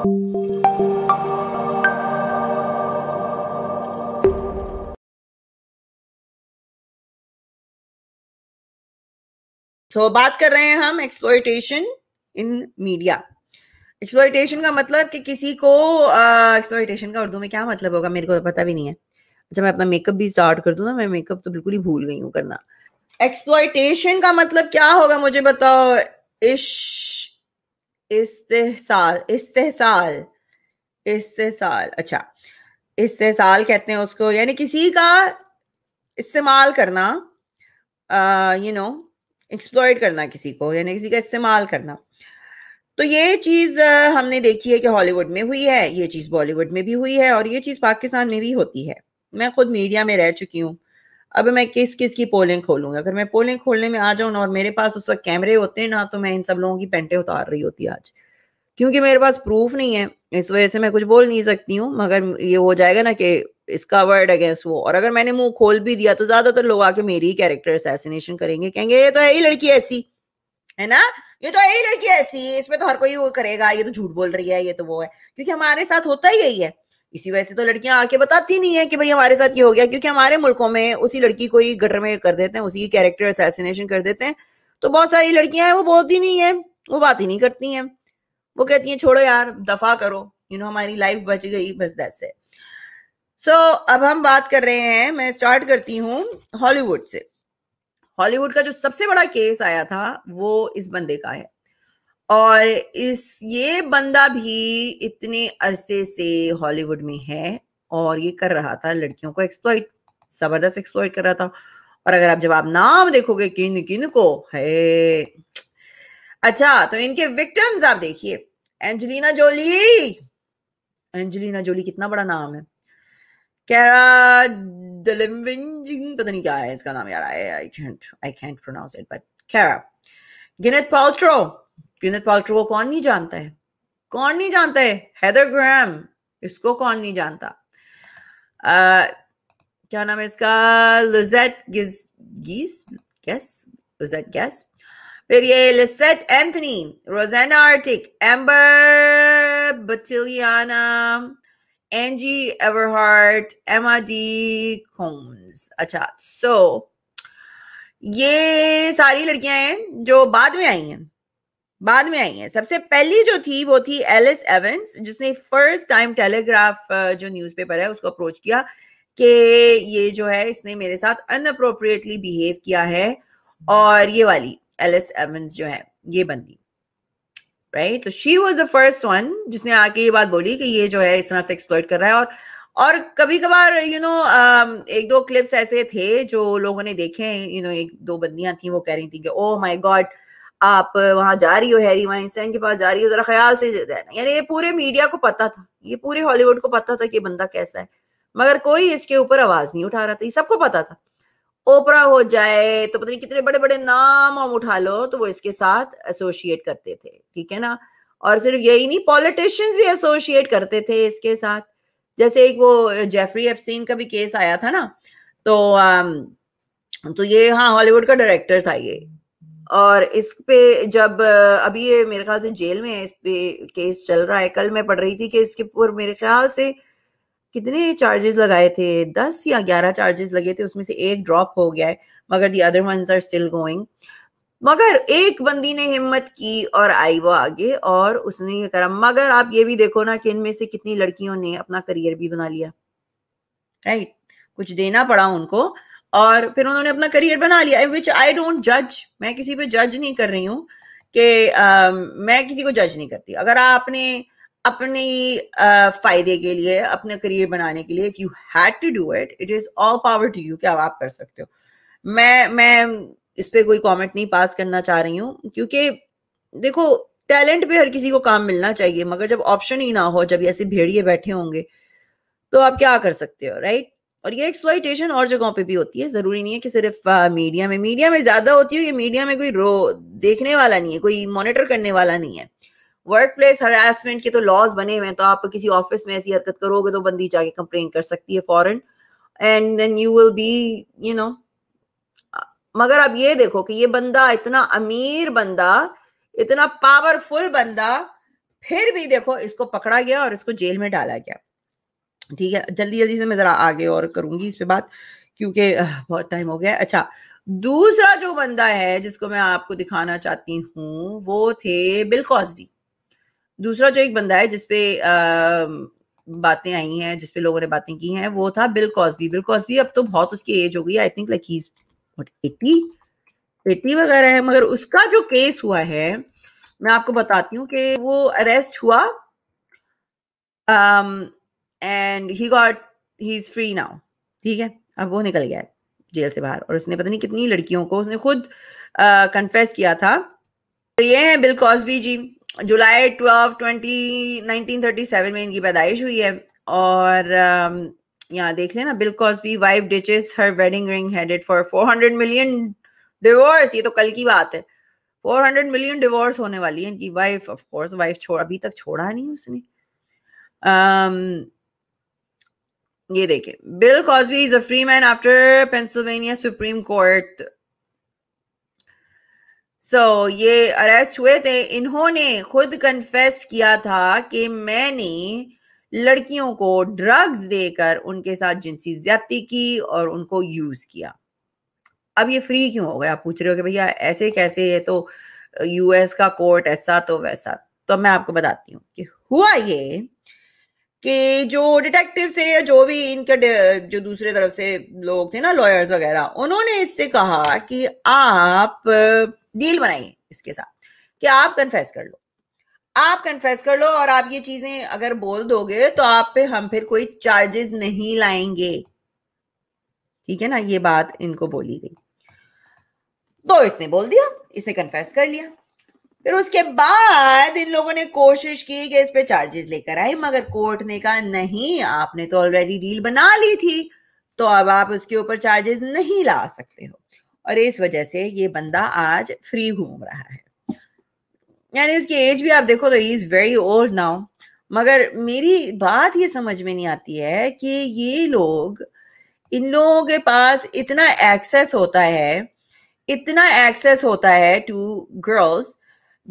तो बात कर रहे हैं हम एक्सप्लोइटेशन इन मीडिया एक्सप्लोइटेशन का मतलब कि किसी को एक्सप्लोइटेशन का उर्दू में क्या मतलब होगा मेरे को तो पता भी नहीं है अच्छा मैं अपना मेकअप भी स्टार्ट कर दूँ ना मैं मेकअप तो बिल्कुल ही भूल गई हूँ करना एक्सप्लोइटेशन का मतलब क्या होगा मुझे बताओ इश इस्तेसाल इस्तेसाल इस्तेसाल अच्छा इस्तेसाल कहते हैं उसको यानी किसी का इस्तेमाल करना यू नो एक्सप्लॉयड करना किसी को यानी किसी का इस्तेमाल करना तो ये चीज हमने देखी है कि हॉलीवुड में हुई है ये चीज बॉलीवुड में भी हुई है और ये चीज पाकिस्तान में भी होती है मैं खुद मीडिया में रह चुकी हूँ अब मैं किस किस की पोलिंग खोलूंगा अगर मैं पोलिंग खोलने में आ ना और मेरे पास उस वक्त कैमरे होते हैं ना तो मैं इन सब लोगों की पेंटे उतार रही होती आज क्योंकि मेरे पास प्रूफ नहीं है इस वजह से मैं कुछ बोल नहीं सकती हूँ मगर ये हो जाएगा ना कि इसका वर्ड अगेंस्ट वो और अगर मैंने मुंह खोल भी दिया तो ज्यादातर लोग आके मेरी ही कैरेक्टर असैसिनेशन करेंगे कहेंगे ये तो है ही लड़की ऐसी है ना ये तो है ही लड़की ऐसी इसमें तो हर कोई वो करेगा ये तो झूठ बोल रही है ये तो वो है क्योंकि हमारे साथ होता ही यही है इसी वजह से तो लड़कियां आके बताती नहीं है कि भाई हमारे साथ ये हो गया क्योंकि हमारे मुल्कों में उसी लड़की को ही गटर में कर देते हैं उसी की कैरेक्टर असैसिनेशन कर देते हैं तो बहुत सारी लड़कियां हैं वो बोलती नहीं है वो बात ही नहीं करती हैं वो कहती हैं छोड़ो यार दफा करो यू नो हमारी लाइफ बच गई बस दस से सो अब हम बात कर रहे हैं मैं स्टार्ट करती हूँ हॉलीवुड से हॉलीवुड का जो सबसे बड़ा केस आया था वो इस बंदे का है और इस ये बंदा भी इतने अरसे से हॉलीवुड में है और ये कर रहा था लड़कियों को एक्सप्लॉइट जबरदस्त एक्सप्लॉइट कर रहा था और अगर आप जवाब नाम देखोगे किन किन को है अच्छा तो इनके विक्टिम्स आप देखिए एंजेलिना जोली एंजेलिना जोली कितना बड़ा नाम है कैरा पता नहीं क्या है इसका नाम यार I I can't I can't pronounce it but कैरा गिनेथ पाल्ट्रो ग्विनेथ पाल्ट्रो को कौन नहीं जानता है कौन नहीं जानता है हैदर ग्राम इसको कौन नहीं जानता आ, क्या नाम है इसका लुजेट गिज गीस गैस लुजेट गैस फिर ये लिसेट एंथनी रोजेना आर्टिक एम्बर बटिलियाना एंजी एवरहार्ट एमा डी कोम्स अच्छा सो so, ये सारी लड़कियां हैं जो बाद में आई हैं बाद में आई हैं सबसे पहली जो थी वो थी एलिस एवेंस जिसने फर्स्ट टाइम टेलीग्राफ जो न्यूज़पेपर है उसको अप्रोच किया कि ये जो है इसने मेरे साथ अनअप्रोप्रिएटली बिहेव किया है और ये वाली एलिस एवेंस जो है ये बंदी राइट तो she was the first one जिसने आके ये बात बोली कि ये जो है इस तरह से एक्सप्लोर कर रहा है और और कभी कभार यू you नो know, एक दो क्लिप्स ऐसे थे जो लोगों ने देखे यू you नो know, एक दो बंदियां थी वो कह रही थी कि ओ माय गॉड आप वहां जा रही हो हैरी वाइनस्टाइन के पास जा रही हो जरा ख्याल से रहना यानी ये पूरे मीडिया को पता था ये पूरे हॉलीवुड को पता था कि बंदा कैसा है मगर कोई इसके ऊपर आवाज नहीं उठा रहा था ये सबको पता था ओपरा हो जाए तो पता नहीं कितने बड़े बड़े नाम हम उठा लो तो वो इसके साथ एसोसिएट करते थे ठीक है ना और सिर्फ यही नहीं पॉलिटिशियंस भी एसोसिएट करते थे इसके साथ जैसे एक वो जेफरी एफसीन का भी केस आया था ना तो um, तो ये हाँ हॉलीवुड का डायरेक्टर था ये और इस पे जब अभी ये मेरे ख्याल से जेल में है इस पे केस चल रहा है कल मैं पढ़ रही थी कि इसके ऊपर मेरे ख्याल से कितने चार्जेस लगाए थे दस या ग्यारह चार्जेस लगे थे उसमें से एक ड्रॉप हो गया है मगर the other ones are still going मगर एक बंदी ने हिम्मत की और आई वो आगे और उसने ये करा मगर आप ये भी देखो ना कि इनमें से कितनी लड़कियों ने अपना करियर भी बना लिया राइट right? कुछ देना पड़ा उनको और फिर उन्होंने अपना करियर बना लिया विच आई डोंट जज मैं किसी पे जज नहीं कर रही हूँ कि मैं किसी को जज नहीं करती अगर आपने अपने uh, फायदे के लिए अपने करियर बनाने के लिए if you had to do it it is all power to you क्या आप कर सकते हो मैं मैं इस पर कोई कॉमेंट नहीं पास करना चाह रही हूँ क्योंकि देखो टैलेंट पे हर किसी को काम मिलना चाहिए मगर जब ऑप्शन ही ना हो जब ऐसे भेड़िए बैठे होंगे तो आप क्या कर सकते हो राइट और ये एक्सप्लॉयटेशन और जगहों पे भी होती है जरूरी नहीं है कि सिर्फ आ, मीडिया में मीडिया में ज्यादा होती है ये मीडिया में कोई रो देखने वाला नहीं है कोई मॉनिटर करने वाला नहीं है वर्क प्लेस हरासमेंट के तो लॉज बने हुए हैं तो आप किसी ऑफिस में ऐसी हरकत करोगे तो बंदी जाके कंप्लेन कर सकती है फॉरन and then you will be you know मगर आप ये देखो कि ये बंदा इतना अमीर बंदा इतना पावरफुल बंदा फिर भी देखो इसको पकड़ा गया और इसको जेल में डाला गया ठीक है जल्दी जल्दी से मैं जरा आगे और करूंगी इस पे बात क्योंकि बहुत टाइम हो गया अच्छा दूसरा जो बंदा है जिसको मैं आपको दिखाना चाहती हूँ वो थे बिल कॉस्बी दूसरा जो एक बंदा है जिसपे बातें आई हैं जिसपे लोगों ने बातें की हैं वो था बिल कॉस्बी बिल कॉस्बी अब तो बहुत उसकी एज हो गई I think like he eighty eighty वगैरह है मगर उसका जो केस हुआ है मैं आपको बताती हूँ कि वो अरेस्ट हुआ and he got he is free now ठीक है अब वो निकल गया है जेल से बाहर और उसने पता नहीं कितनी लड़कियों को उसने खुद कन्फेस किया था तो ये है Bill Cosby ji July twelve twenty nineteen thirty seven में इनकी पैदाइश हुई है और यहाँ देख लेना Bill Cosby wife ditches her wedding ring headed for 400 million divorce ये तो कल की बात है 400 मिलियन डिवोर्स होने वाली है इनकी वाइफ ऑफ कोर्स वाइफ छोड़ अभी तक छोड़ा नहीं उसने um, ये देखिए Bill Cosby is a free man after Pennsylvania Supreme Court so ये अरेस्ट हुए थे इन्होंने खुद कन्फेस किया था कि मैंने लड़कियों को ड्रग्स देकर उनके साथ जिनसी ज्यादा की और उनको यूज किया अब ये फ्री क्यों हो गया आप पूछ रहे हो कि भैया ऐसे कैसे ये तो यूएस uh, का कोर्ट ऐसा तो वैसा तो मैं आपको बताती हूँ कि हुआ ये कि जो डिटेक्टिव से या जो भी इनके जो दूसरे तरफ से लोग थे ना लॉयर्स वगैरह उन्होंने इससे कहा कि आप डील बनाइए इसके साथ कि आप कन्फेस कर लो आप कन्फेस कर लो और आप ये चीजें अगर बोल दोगे तो आप पे हम फिर कोई चार्जेस नहीं लाएंगे ठीक है ना ये बात इनको बोली गई तो इसने बोल दिया इसने कन्फेस कर लिया फिर उसके बाद इन लोगों ने कोशिश की कि इस पे चार्जेस लेकर आए मगर कोर्ट ने कहा नहीं आपने तो ऑलरेडी डील बना ली थी तो अब आप उसके ऊपर चार्जेस नहीं ला सकते हो और इस वजह से ये बंदा आज फ्री घूम रहा है यानी उसकी एज भी आप देखो तो he is very old now मगर मेरी बात ये समझ में नहीं आती है कि ये लोग इन लोगों के पास इतना एक्सेस होता है इतना एक्सेस होता है टू गर्ल्स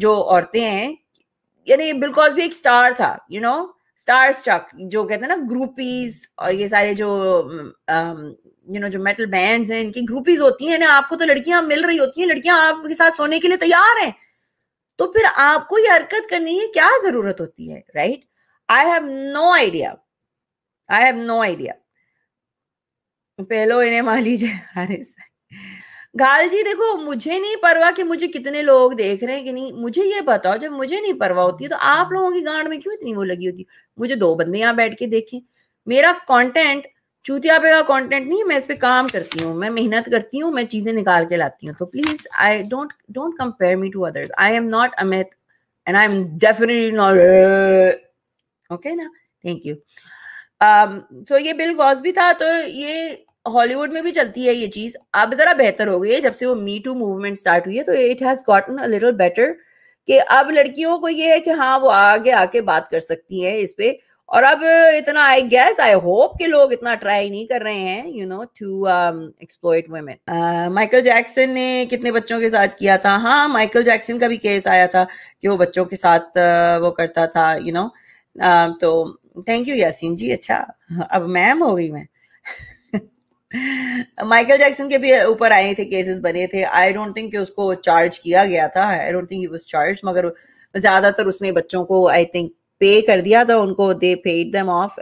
जो औरतें हैं यानी बिल भी एक स्टार था यू नो स्टार स्टक जो कहते हैं ना ग्रुपीज और ये सारे जो यू नो जो मेटल बैंड्स हैं इनकी ग्रुपीज होती हैं ना आपको तो लड़कियां मिल रही होती हैं लड़कियां आपके साथ सोने के लिए तैयार हैं तो फिर आपको ये हरकत करनी है क्या जरूरत होती है right I have no idea I have no idea पहलो इन्हें मान लीजिए हारिस गाल जी देखो मुझे नहीं परवा कि मुझे कितने लोग देख रहे हैं कि नहीं मुझे ये बताओ जब मुझे नहीं परवा होती है तो आप हाँ। लोगों की गांड में क्यों इतनी वो लगी होती मुझे दो बंदे यहाँ बैठ के देखें मेरा कंटेंट चूतिया पे का कंटेंट नहीं मैं इस पर काम करती हूँ मैं मेहनत करती हूँ मैं चीजें निकाल के लाती हूँ तो please I don't don't compare me to others I am not Amit and I am definitely not okay ना थैंक यू तो ये बिल भी था तो ये हॉलीवुड में भी चलती है ये चीज अब जरा बेहतर हो गई है जब से वो मी टू मूवमेंट स्टार्ट हुई है तो it has gotten a little better कि अब लड़कियों को ये है कि हाँ वो आगे आके बात कर सकती है इस पे और अब इतना आई गेस आई होप कि लोग इतना ट्राई नहीं कर रहे हैं you know to exploit women Michael Jackson ने कितने बच्चों के साथ किया था हाँ माइकल जैक्सन का भी केस आया था कि वो बच्चों के साथ uh, वो करता था you you know know? uh, तो थैंक यू यासीन जी अच्छा अब मैम हो गई मैं माइकल जैक्सन के भी ऊपर आए थे केसेस बने थे आई डोंट थिंक उसको चार्ज किया गया था I don't think he was charge मगर ज्यादातर उसने बच्चों को आई थिंक पे कर दिया था उनको दे पेड देम ऑफ